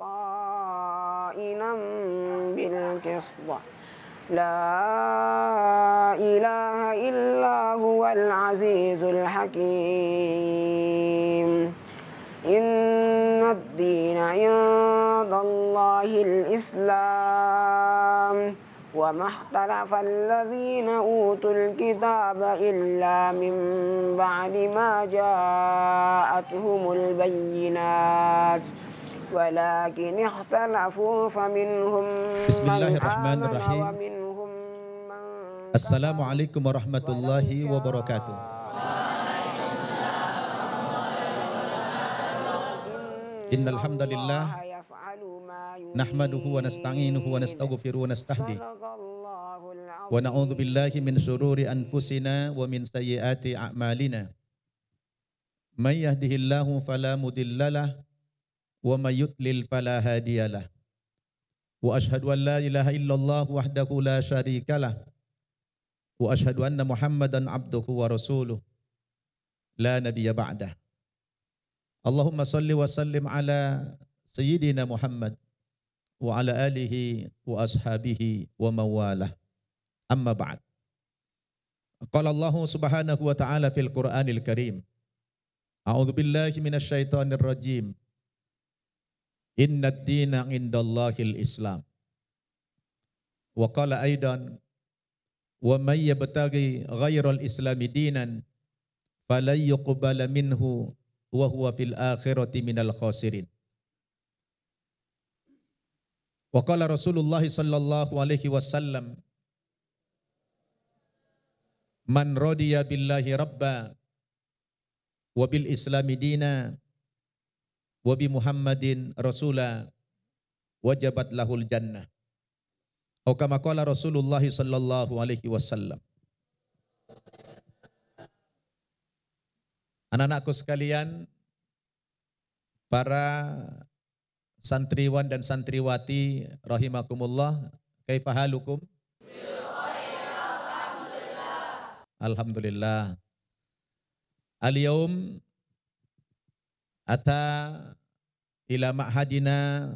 قائلا بالقسط لا إله إلا هو العزيز الحكيم إن الدين عند الله الإسلام وما اختلف الذين أوتوا الكتاب إلا من بعد ما جاءتهم البينات ولكن اختلفوا فمنهم بسم الله الرحمن الرحيم السلام عليكم ورحمة الله وبركاته إن الحمد لله نحمده ونستعينه ونستغفره ونستهديه ونعوذ بالله من شرور أنفسنا ومن سيئات أعمالنا من يهده الله فلا مضل له ومن يطلل فلا هادي له واشهد ان لا اله الا الله وحده لا شريك له واشهد ان محمدا عبده ورسوله لا نبي بعده اللهم صل وسلم على سيدنا محمد وعلى اله واصحابه ومن والاه اما بعد قال الله سبحانه وتعالى في القران الكريم اعوذ بالله من الشيطان الرجيم Inna dina indallahil Islam. Wa qala aidan wa may yabtaghi ghairal islami dinan falan yuqbala minhu wa huwa fil akhirati minal khasirin. Wa qala Rasulullah sallallahu alaihi wasallam Man radiya billahi rabba wa bil islami dina wa bi Muhammadin rasula wajabat lahul jannah. Au kama qala Rasulullah sallallahu alaihi wasallam. Anak-anakku sekalian, para santriwan dan santriwati rahimakumullah, Alhamdulillah. Alhamdulillah. Al-yaum ata ila ma'hadina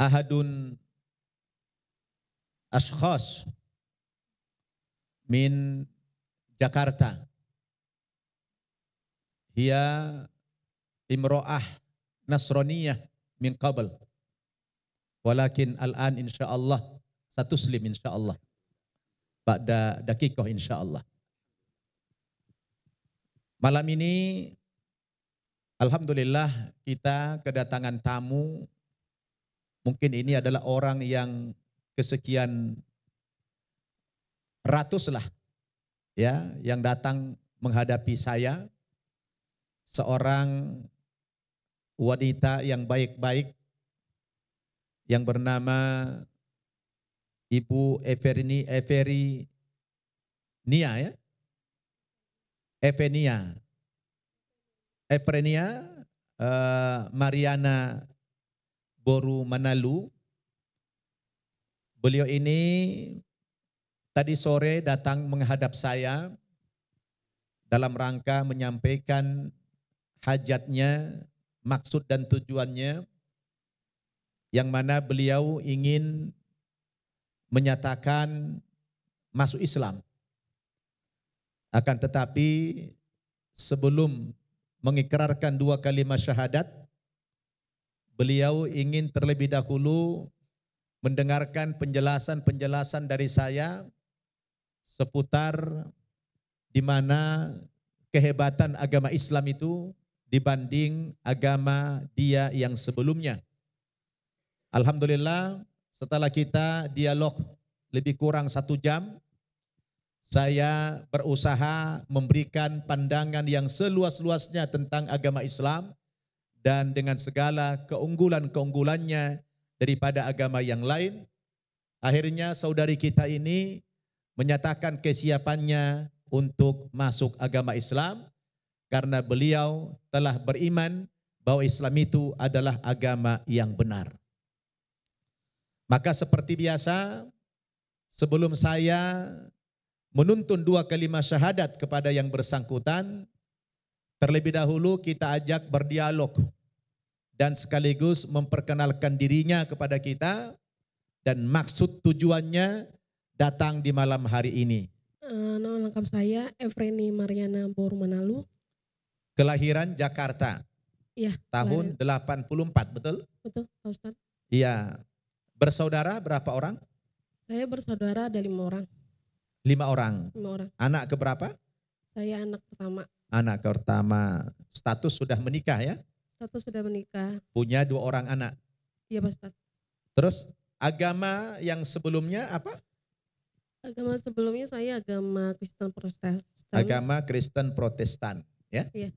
ahadun ashkhas min Jakarta. Hiya imro'ah nasroniyah min qabl. Walakin al-an insyaAllah, satu slim insyaAllah. pada dakikoh insyaAllah. Malam ini Alhamdulillah kita kedatangan tamu. Mungkin ini adalah orang yang kesekian ratus lah ya yang datang menghadapi saya seorang wanita yang baik-baik yang bernama Ibu Everini Eferi Nia ya Evenia, Efrenia, eh, Mariana Boru Manalu. Beliau ini tadi sore datang menghadap saya dalam rangka menyampaikan hajatnya, maksud dan tujuannya yang mana beliau ingin menyatakan masuk Islam. Akan tetapi sebelum mengikrarkan dua kalimat syahadat, beliau ingin terlebih dahulu mendengarkan penjelasan-penjelasan dari saya seputar di mana kehebatan agama Islam itu dibanding agama dia yang sebelumnya. Alhamdulillah setelah kita dialog lebih kurang satu jam, saya berusaha memberikan pandangan yang seluas-luasnya tentang agama Islam dan dengan segala keunggulan-keunggulannya daripada agama yang lain. Akhirnya saudari kita ini menyatakan kesiapannya untuk masuk agama Islam karena beliau telah beriman bahwa Islam itu adalah agama yang benar. Maka seperti biasa sebelum saya menuntun dua kalimat syahadat kepada yang bersangkutan, terlebih dahulu kita ajak berdialog dan sekaligus memperkenalkan dirinya kepada kita dan maksud tujuannya datang di malam hari ini. Uh, nama lengkap saya Efreni Mariana Bormanalu. Kelahiran Jakarta. Iya. Tahun kelahiran. 84, betul? Betul, Pak Ustaz. Iya. Bersaudara berapa orang? Saya bersaudara ada lima orang. Lima orang. Lima orang. Anak keberapa? Saya anak pertama. Anak pertama. Status sudah menikah ya? Status sudah menikah. Punya dua orang anak? Iya Pak Ustaz. Terus agama yang sebelumnya apa? Agama sebelumnya saya agama Kristen Protestan. Agama Kristen Protestan ya? Iya.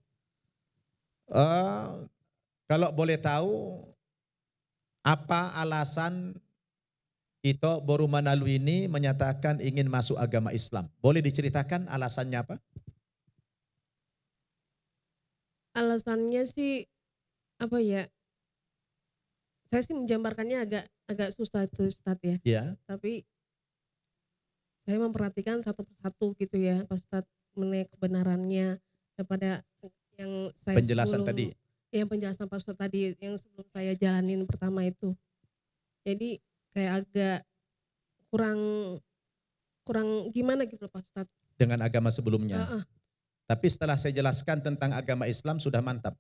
Uh, kalau boleh tahu apa alasan Ito Borumanalu ini menyatakan ingin masuk agama Islam. Boleh diceritakan alasannya apa? Alasannya sih apa ya? Saya sih menjambarkannya agak agak susah itu Ustaz ya. Iya. Tapi saya memperhatikan satu persatu gitu ya Pak Ustaz mengenai kebenarannya kepada yang saya penjelasan sebelum, tadi. Yang penjelasan Pak Ustaz tadi yang sebelum saya jalanin pertama itu. Jadi kayak agak kurang kurang gimana gitu Pak Ustaz. Dengan agama sebelumnya. Uh -uh. Tapi setelah saya jelaskan tentang agama Islam sudah mantap.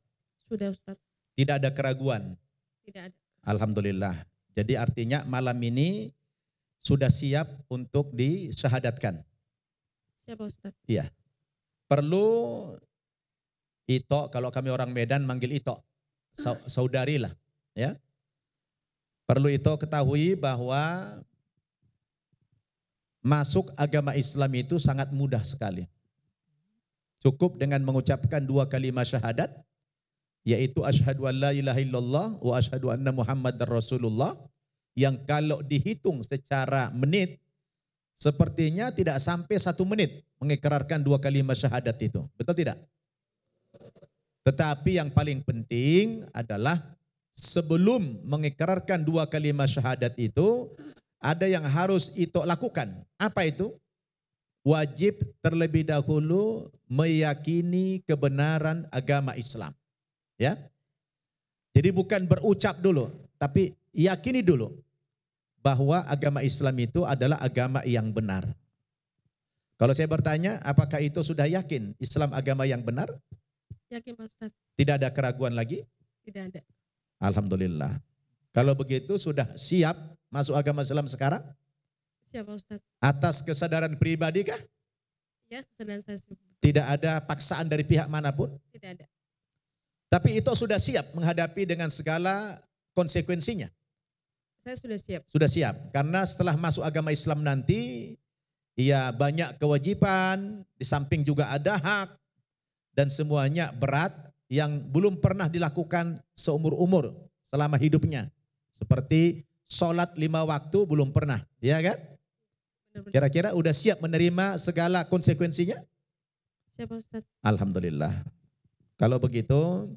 Sudah Ustaz. Tidak ada keraguan. Tidak ada. Alhamdulillah. Jadi artinya malam ini sudah siap untuk disyahadatkan. Siap Ustaz. Iya. Perlu itu kalau kami orang Medan manggil itu saudarilah lah, ya. Perlu itu ketahui bahwa masuk agama Islam itu sangat mudah sekali. Cukup dengan mengucapkan dua kalimat syahadat, yaitu asyhadu an la ilaha illallah wa asyhadu anna muhammadar rasulullah yang kalau dihitung secara menit sepertinya tidak sampai satu menit mengikrarkan dua kalimat syahadat itu betul tidak tetapi yang paling penting adalah sebelum mengikrarkan dua kalimat syahadat itu, ada yang harus itu lakukan. Apa itu? Wajib terlebih dahulu meyakini kebenaran agama Islam. Ya. Jadi bukan berucap dulu, tapi yakini dulu bahwa agama Islam itu adalah agama yang benar. Kalau saya bertanya, apakah itu sudah yakin Islam agama yang benar? Yakin Pak Ustaz. Tidak ada keraguan lagi? Tidak ada. Alhamdulillah. Kalau begitu sudah siap masuk agama Islam sekarang? Siap Ustaz. Atas kesadaran pribadi kah? Ya, kesadaran saya. Tidak ada paksaan dari pihak manapun? Tidak ada. Tapi itu sudah siap menghadapi dengan segala konsekuensinya? Saya sudah siap. Sudah siap. Karena setelah masuk agama Islam nanti, ya banyak kewajiban, di samping juga ada hak, dan semuanya berat yang belum pernah dilakukan seumur-umur selama hidupnya. Seperti sholat lima waktu belum pernah, ya kan? Kira-kira udah siap menerima segala konsekuensinya? Siap Ustaz. Alhamdulillah. Kalau begitu,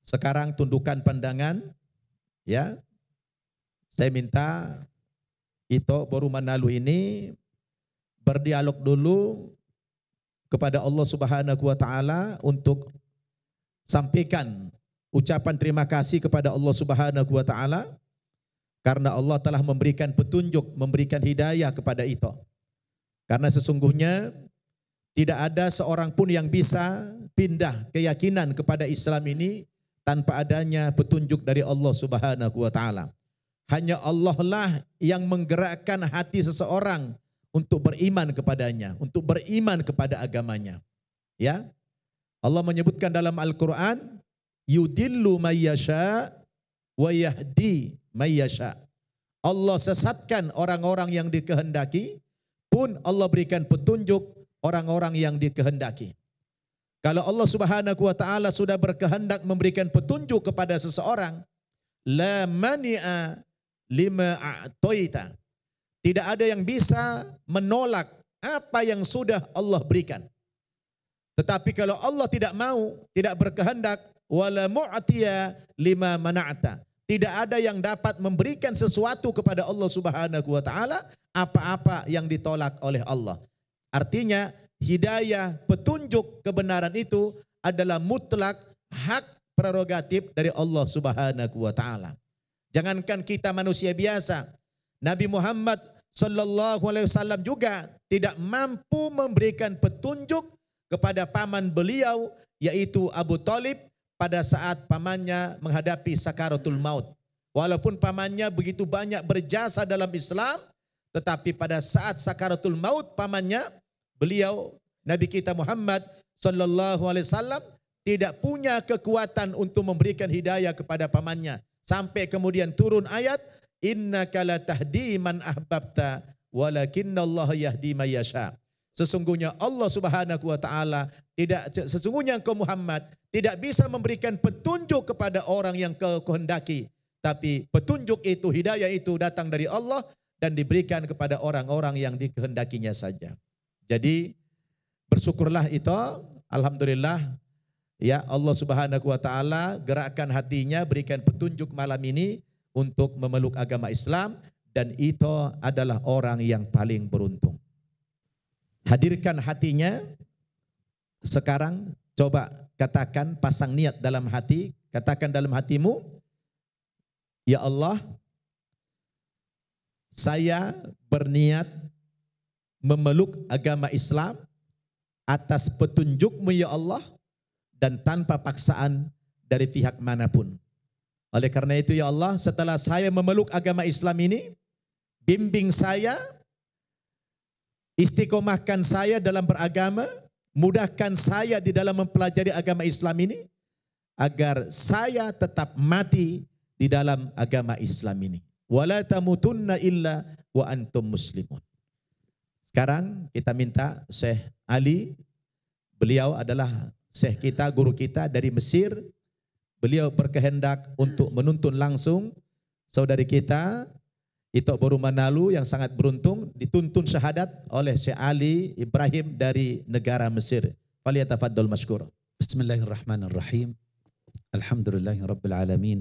sekarang tundukkan pandangan, ya. Saya minta itu baru Manalu ini berdialog dulu kepada Allah Subhanahu wa taala untuk sampaikan ucapan terima kasih kepada Allah Subhanahu wa taala karena Allah telah memberikan petunjuk, memberikan hidayah kepada itu. Karena sesungguhnya tidak ada seorang pun yang bisa pindah keyakinan kepada Islam ini tanpa adanya petunjuk dari Allah Subhanahu wa taala. Hanya Allah lah yang menggerakkan hati seseorang untuk beriman kepadanya, untuk beriman kepada agamanya. Ya, Allah menyebutkan dalam Al-Quran, yudillu mayyasha wa yahdi mayyasha. Allah sesatkan orang-orang yang dikehendaki, pun Allah berikan petunjuk orang-orang yang dikehendaki. Kalau Allah Subhanahu wa taala sudah berkehendak memberikan petunjuk kepada seseorang, la mani'a lima a'toita. Tidak ada yang bisa menolak apa yang sudah Allah berikan. Tetapi kalau Allah tidak mau, tidak berkehendak, wala mu'tiya lima mana'ta. Tidak ada yang dapat memberikan sesuatu kepada Allah Subhanahu wa taala apa-apa yang ditolak oleh Allah. Artinya hidayah, petunjuk kebenaran itu adalah mutlak hak prerogatif dari Allah Subhanahu wa taala. Jangankan kita manusia biasa, Nabi Muhammad sallallahu alaihi wasallam juga tidak mampu memberikan petunjuk kepada paman beliau yaitu Abu Talib pada saat pamannya menghadapi sakaratul maut. Walaupun pamannya begitu banyak berjasa dalam Islam, tetapi pada saat sakaratul maut pamannya, beliau Nabi kita Muhammad sallallahu alaihi wasallam tidak punya kekuatan untuk memberikan hidayah kepada pamannya. Sampai kemudian turun ayat innaka la tahdi man ahbabta walakinnallaha yahdi may Sesungguhnya Allah Subhanahu wa taala tidak sesungguhnya engkau Muhammad tidak bisa memberikan petunjuk kepada orang yang kau kehendaki, tapi petunjuk itu hidayah itu datang dari Allah dan diberikan kepada orang-orang yang dikehendakinya saja. Jadi bersyukurlah itu, alhamdulillah ya Allah Subhanahu wa taala gerakkan hatinya berikan petunjuk malam ini untuk memeluk agama Islam dan itu adalah orang yang paling beruntung. Hadirkan hatinya. Sekarang coba katakan pasang niat dalam hati. Katakan dalam hatimu. Ya Allah, saya berniat memeluk agama Islam atas petunjukmu ya Allah dan tanpa paksaan dari pihak manapun. Oleh karena itu ya Allah, setelah saya memeluk agama Islam ini, bimbing saya Istiqomahkan saya dalam beragama, mudahkan saya di dalam mempelajari agama Islam ini, agar saya tetap mati di dalam agama Islam ini. Wala tamutunna illa wa antum muslimun. Sekarang kita minta Syekh Ali, beliau adalah Syekh kita, guru kita dari Mesir. Beliau berkehendak untuk menuntun langsung saudari kita Ito Boru Manalu yang sangat beruntung dituntun syahadat oleh Syekh Ali Ibrahim dari negara Mesir. Faliyatafaddal masykur. Bismillahirrahmanirrahim. Alhamdulillahirabbil Alamin.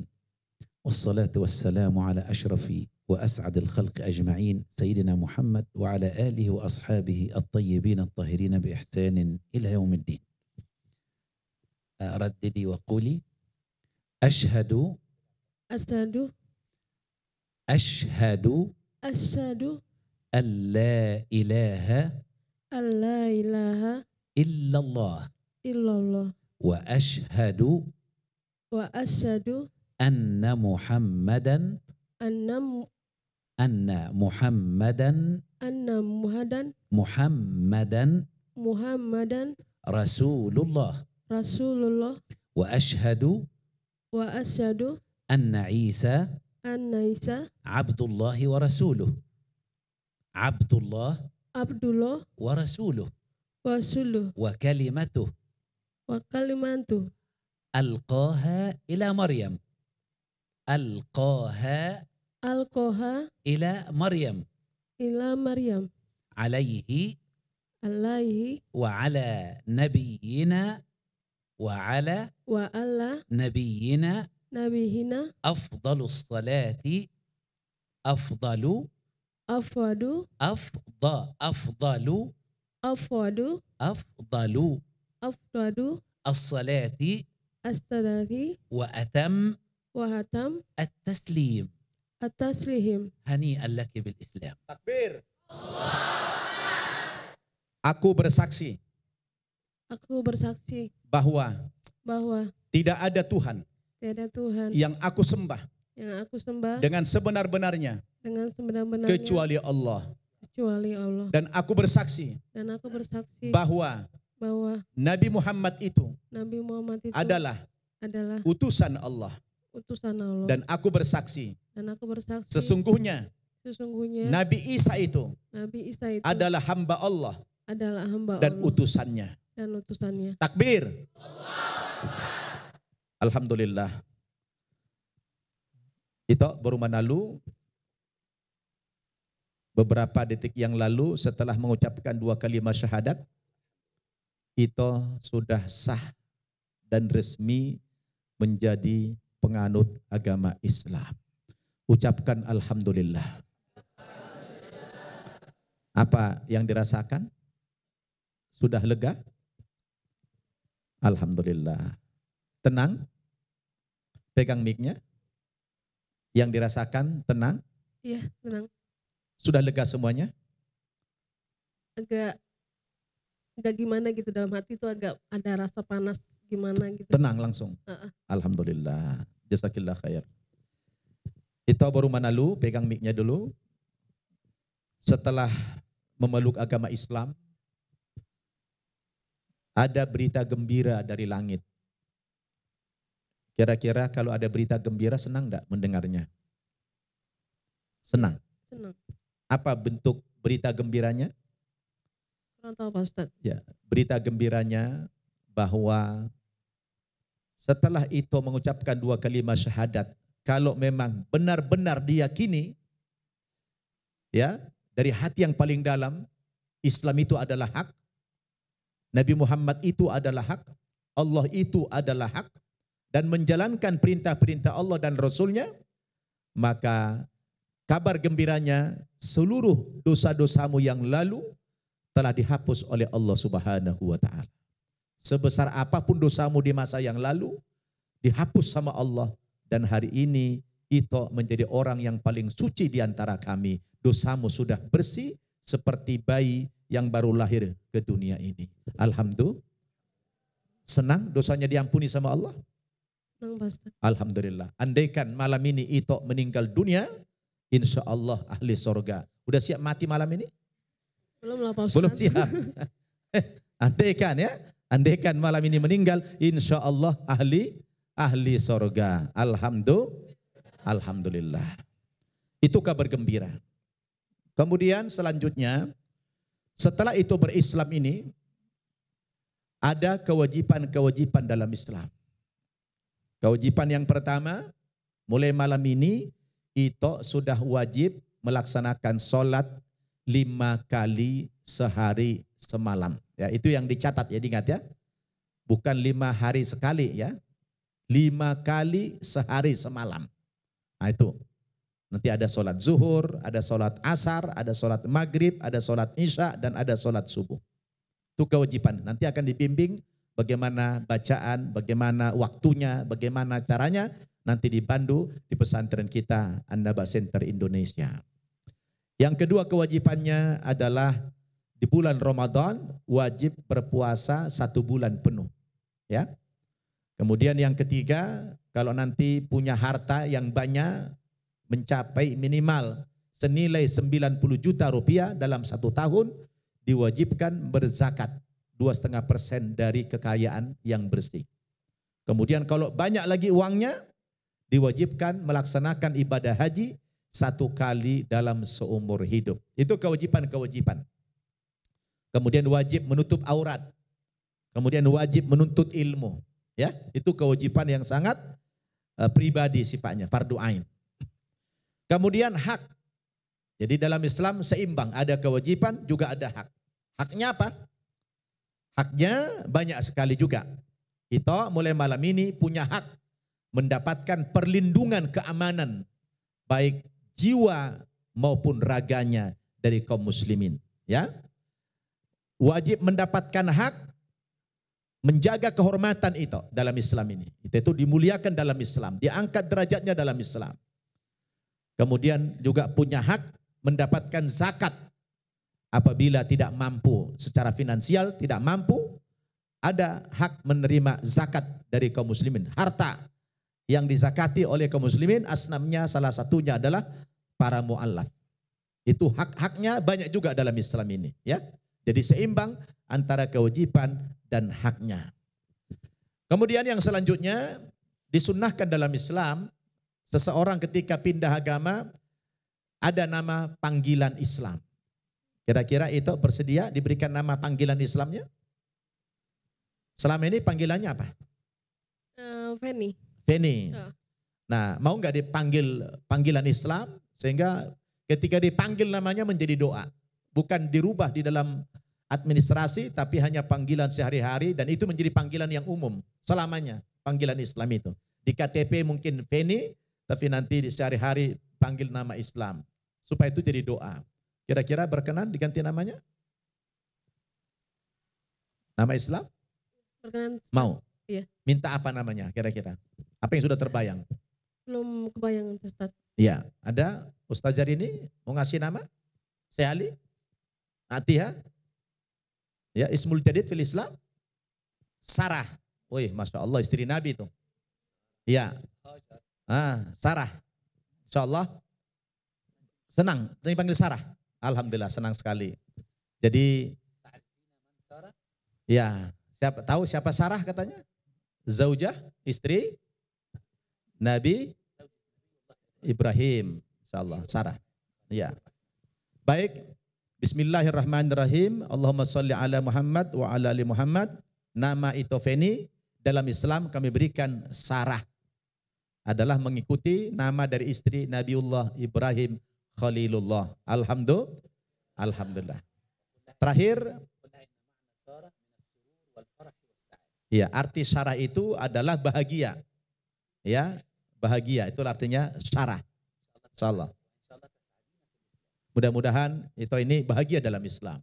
Wassalatu wassalamu ala asyrafi wa as'adil khalq ajma'in. Sayyidina Muhammad wa ala alihi wa ashabihi at-tayyibin at tahirin bi ihsan ila yaumiddin. Raddidi wa quli. Ashhadu. Ashhadu. أشهد أشهد أن لا إله أن لا إله إلا الله إلا الله وأشهد وأشهد أن محمدا أن أن محمدا أن محمدا محمدا محمدا رسول الله رسول الله وأشهد وأشهد أن عيسى Anna Isa Abdullahi wa rasuluh. Abdullah Abdullah wa rasuluh. Wa rasuluh. Wa kalimatuh. Wa kalimatuh. Alqaha ila Maryam. Alqaha Alqaha ila Maryam. Ila Maryam. Alaihi alaihi wa ala nabiyyina wa ala wa ala nabiyyina Nabi hina afdalus salati afdalu afdalu afda afdalu afdalu afdalu afdalu salati salati wa atam wa atam at-taslim Islam takbir Aku bersaksi Aku bersaksi bahwa bahwa tidak ada Tuhan Tiada Tuhan. Yang aku sembah. Yang aku sembah. Dengan sebenar-benarnya. Dengan sebenar-benarnya. Kecuali Allah. Kecuali Allah. Dan aku bersaksi. Dan aku bersaksi. Bahwa. Bahwa. Nabi Muhammad itu. Nabi Muhammad itu. Adalah. Adalah. Utusan Allah. Utusan Allah. Dan aku bersaksi. Dan aku bersaksi. Sesungguhnya. Sesungguhnya Nabi Isa itu Nabi Isa itu adalah hamba Allah adalah hamba dan Allah, Dan utusannya dan utusannya takbir Allah. Alhamdulillah. Itu baru manalu beberapa detik yang lalu setelah mengucapkan dua kalimat syahadat itu sudah sah dan resmi menjadi penganut agama Islam. Ucapkan alhamdulillah. Apa yang dirasakan? Sudah lega? Alhamdulillah. Tenang. Pegang mic-nya. Yang dirasakan tenang? Iya, tenang. Sudah lega semuanya? Agak agak gimana gitu dalam hati itu agak ada rasa panas gimana gitu. Tenang langsung. Uh-uh. Alhamdulillah. Jazakillah khair. Itu baru mana lu, pegang mic-nya dulu. Setelah memeluk agama Islam, ada berita gembira dari langit. Kira-kira kalau ada berita gembira senang tidak mendengarnya? Senang. Senang. Apa bentuk berita gembiranya? Kurang tahu Pak Ustaz. Ya, berita gembiranya bahwa setelah itu mengucapkan dua kalimat syahadat, kalau memang benar-benar diyakini ya, dari hati yang paling dalam, Islam itu adalah hak, Nabi Muhammad itu adalah hak, Allah itu adalah hak, dan menjalankan perintah-perintah Allah dan Rasulnya, maka kabar gembiranya seluruh dosa-dosamu yang lalu telah dihapus oleh Allah Subhanahu wa taala. Sebesar apapun dosamu di masa yang lalu dihapus sama Allah dan hari ini itu menjadi orang yang paling suci di antara kami. Dosamu sudah bersih seperti bayi yang baru lahir ke dunia ini. Alhamdulillah. Senang dosanya diampuni sama Allah? Alhamdulillah. Andaikan malam ini itu meninggal dunia, insya Allah ahli sorga. Udah siap mati malam ini? Belum lah Pak Belum siap. andaikan ya, andaikan malam ini meninggal, insya Allah ahli ahli sorga. Alhamdulillah. Alhamdulillah. Itu kabar gembira. Kemudian selanjutnya, setelah itu berislam ini, ada kewajiban-kewajiban dalam Islam. Kewajiban yang pertama, mulai malam ini, itu sudah wajib melaksanakan sholat lima kali sehari semalam. Ya, itu yang dicatat ya, diingat ya. Bukan lima hari sekali ya. Lima kali sehari semalam. Nah itu. Nanti ada sholat zuhur, ada sholat asar, ada sholat maghrib, ada sholat isya, dan ada sholat subuh. Itu kewajiban. Nanti akan dibimbing bagaimana bacaan, bagaimana waktunya, bagaimana caranya nanti dipandu di pesantren kita Andaba Center Indonesia. Yang kedua kewajibannya adalah di bulan Ramadan wajib berpuasa satu bulan penuh. Ya. Kemudian yang ketiga, kalau nanti punya harta yang banyak mencapai minimal senilai 90 juta rupiah dalam satu tahun diwajibkan berzakat dua setengah persen dari kekayaan yang bersih. Kemudian kalau banyak lagi uangnya, diwajibkan melaksanakan ibadah haji satu kali dalam seumur hidup. Itu kewajiban-kewajiban. Kemudian wajib menutup aurat. Kemudian wajib menuntut ilmu. Ya, itu kewajiban yang sangat uh, pribadi sifatnya, fardu ain. Kemudian hak. Jadi dalam Islam seimbang, ada kewajiban juga ada hak. Haknya apa? Haknya banyak sekali juga. Kita mulai malam ini punya hak mendapatkan perlindungan keamanan baik jiwa maupun raganya dari kaum muslimin, ya. Wajib mendapatkan hak menjaga kehormatan itu dalam Islam ini. Itu, itu dimuliakan dalam Islam, diangkat derajatnya dalam Islam. Kemudian juga punya hak mendapatkan zakat apabila tidak mampu secara finansial, tidak mampu, ada hak menerima zakat dari kaum muslimin. Harta yang dizakati oleh kaum muslimin, asnamnya salah satunya adalah para mu'allaf. Itu hak-haknya banyak juga dalam Islam ini. ya. Jadi seimbang antara kewajiban dan haknya. Kemudian yang selanjutnya, disunnahkan dalam Islam, seseorang ketika pindah agama, ada nama panggilan Islam. Kira-kira itu bersedia diberikan nama panggilan Islamnya? Selama ini panggilannya apa? Uh, Feni. Feni. Uh. Nah, mau nggak dipanggil panggilan Islam sehingga ketika dipanggil namanya menjadi doa, bukan dirubah di dalam administrasi tapi hanya panggilan sehari-hari dan itu menjadi panggilan yang umum selamanya panggilan Islam itu. Di KTP mungkin Feni tapi nanti di sehari-hari panggil nama Islam supaya itu jadi doa. Kira-kira berkenan diganti namanya? Nama Islam? Berkenan. Mau? Iya. Minta apa namanya kira-kira? Apa yang sudah terbayang? Belum kebayang Ustaz. Iya, ada Ustaz ini mau ngasih nama? Saya Ali? Atiha? Ya, Ismul Jadid fil Islam? Sarah. Wih, Masya Allah istri Nabi itu. Iya. Ah, Sarah. Insya Allah senang. Dan panggil Sarah. Alhamdulillah senang sekali. Jadi ya, siapa tahu siapa Sarah katanya? Zaujah, istri Nabi Ibrahim, insyaallah Sarah. Ya. Baik, Bismillahirrahmanirrahim. Allahumma salli ala Muhammad wa ala ali Muhammad. Nama itu feni dalam Islam kami berikan Sarah adalah mengikuti nama dari istri Nabiullah Ibrahim Khalilullah. Alhamdulillah. Alhamdulillah. Terakhir. Ya, arti syarah itu adalah bahagia. Ya, bahagia itu artinya syarah. Insyaallah. Mudah-mudahan itu ini bahagia dalam Islam.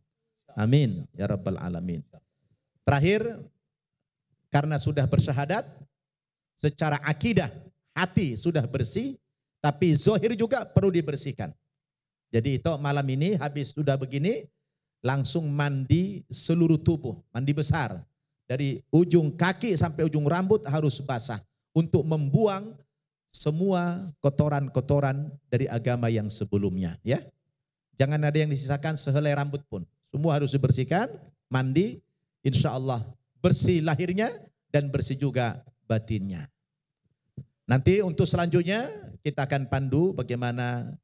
Amin ya rabbal alamin. Terakhir karena sudah bersyahadat secara akidah hati sudah bersih tapi zohir juga perlu dibersihkan. Jadi itu malam ini habis sudah begini langsung mandi seluruh tubuh, mandi besar. Dari ujung kaki sampai ujung rambut harus basah untuk membuang semua kotoran-kotoran dari agama yang sebelumnya, ya. Jangan ada yang disisakan sehelai rambut pun. Semua harus dibersihkan, mandi, insya Allah bersih lahirnya dan bersih juga batinnya. Nanti untuk selanjutnya kita akan pandu bagaimana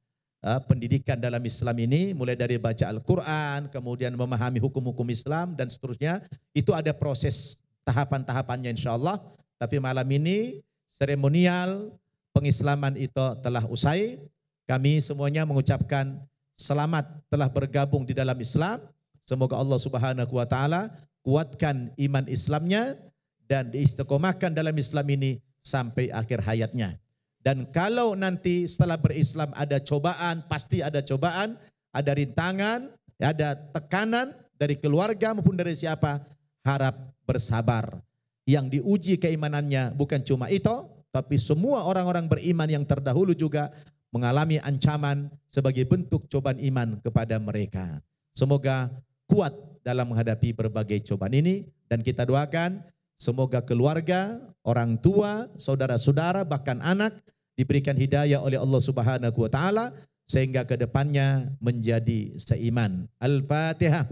Eh, pendidikan dalam Islam ini mulai dari baca Al-Qur'an, kemudian memahami hukum-hukum Islam dan seterusnya, itu ada proses tahapan-tahapannya Insya Allah. Tapi malam ini seremonial pengislaman itu telah usai. Kami semuanya mengucapkan selamat telah bergabung di dalam Islam. Semoga Allah Subhanahu wa taala kuatkan iman Islamnya dan diistiqomahkan dalam Islam ini sampai akhir hayatnya. Dan kalau nanti setelah berislam ada cobaan, pasti ada cobaan, ada rintangan, ada tekanan dari keluarga maupun dari siapa, harap bersabar. Yang diuji keimanannya bukan cuma itu, tapi semua orang-orang beriman yang terdahulu juga mengalami ancaman sebagai bentuk cobaan iman kepada mereka. Semoga kuat dalam menghadapi berbagai cobaan ini dan kita doakan Semoga keluarga, orang tua, saudara-saudara, bahkan anak diberikan hidayah oleh Allah Subhanahu wa taala sehingga kedepannya menjadi seiman. Al-Fatihah.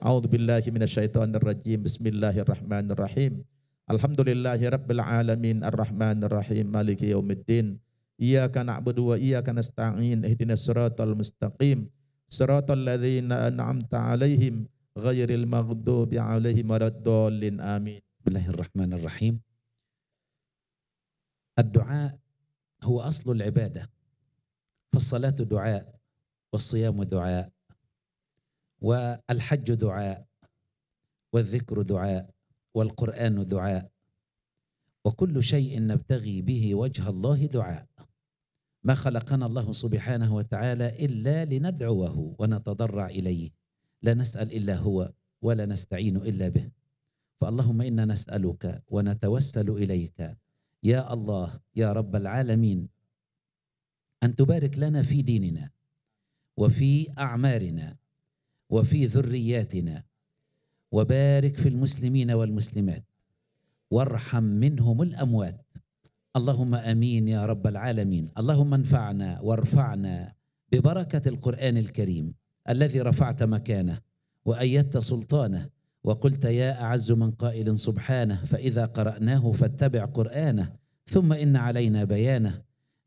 A'udzu billahi minasyaitonir rajim. Bismillahirrahmanirrahim. Alhamdulillahi rabbil alamin arrahmanir rahim maliki yaumiddin. Iyyaka na'budu wa iyyaka nasta'in ihdinas siratal mustaqim. Siratal ladzina an'amta 'alaihim ghairil maghdubi 'alaihim waladdallin. Amin. الله الرحمن الرحيم الدعاء هو اصل العباده فالصلاه دعاء والصيام دعاء والحج دعاء والذكر دعاء والقران دعاء وكل شيء نبتغي به وجه الله دعاء ما خلقنا الله سبحانه وتعالى الا لندعوه ونتضرع اليه لا نسال الا هو ولا نستعين الا به فاللهم انا نسالك ونتوسل اليك يا الله يا رب العالمين ان تبارك لنا في ديننا وفي اعمارنا وفي ذرياتنا وبارك في المسلمين والمسلمات وارحم منهم الاموات اللهم امين يا رب العالمين اللهم انفعنا وارفعنا ببركه القران الكريم الذي رفعت مكانه وايدت سلطانه وقلت يا أعز من قائل سبحانه فإذا قرأناه فاتبع قرآنه ثم إن علينا بيانه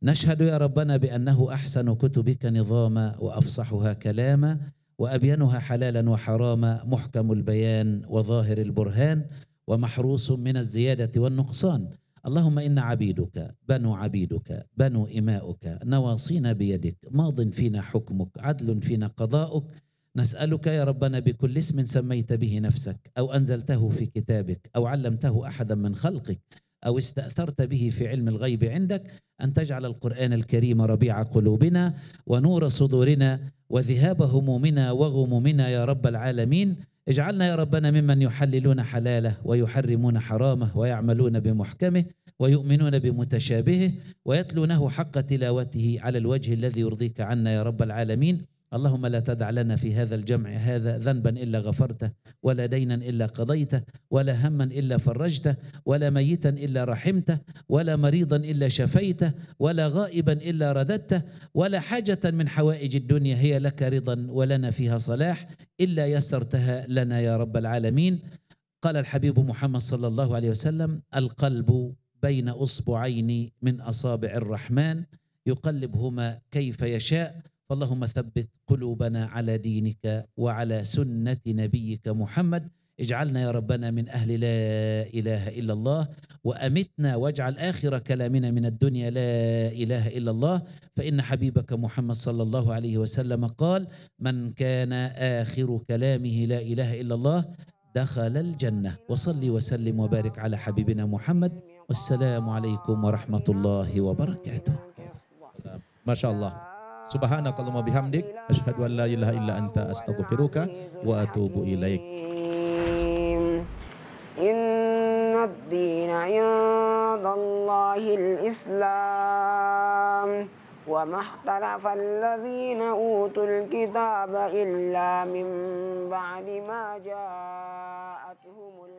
نشهد يا ربنا بأنه أحسن كتبك نظاما وأفصحها كلاما وأبينها حلالا وحراما محكم البيان وظاهر البرهان ومحروس من الزيادة والنقصان اللهم إنا عبيدك بنو عبيدك بنو إماؤك نواصينا بيدك ماض فينا حكمك عدل فينا قضاؤك نسألك يا ربنا بكل اسم سميت به نفسك أو أنزلته في كتابك أو علمته أحدا من خلقك أو استأثرت به في علم الغيب عندك أن تجعل القرآن الكريم ربيع قلوبنا ونور صدورنا وذهاب همومنا وغمومنا يا رب العالمين اجعلنا يا ربنا ممن يحللون حلاله ويحرمون حرامه ويعملون بمحكمه ويؤمنون بمتشابهه ويتلونه حق تلاوته على الوجه الذي يرضيك عنا يا رب العالمين اللهم لا تدع لنا في هذا الجمع هذا ذنبا الا غفرته ولا دينا الا قضيته ولا هما الا فرجته ولا ميتا الا رحمته ولا مريضا الا شفيته ولا غائبا الا رددته ولا حاجه من حوائج الدنيا هي لك رضا ولنا فيها صلاح الا يسرتها لنا يا رب العالمين قال الحبيب محمد صلى الله عليه وسلم القلب بين اصبعين من اصابع الرحمن يقلبهما كيف يشاء فاللهم ثبت قلوبنا على دينك وعلى سنة نبيك محمد اجعلنا يا ربنا من أهل لا إله إلا الله وأمتنا واجعل آخر كلامنا من الدنيا لا إله إلا الله فإن حبيبك محمد صلى الله عليه وسلم قال من كان آخر كلامه لا إله إلا الله دخل الجنة وصلي وسلم وبارك على حبيبنا محمد والسلام عليكم ورحمة الله وبركاته ما شاء الله Subhanakallahumma bihamdik asyhadu an la ilaha illa anta astaghfiruka wa atubu ilaik. Inna ad-dina 'indallahi al-Islam. وما اختلف الذين أوتوا الكتاب إلا من بعد ما جاءتهم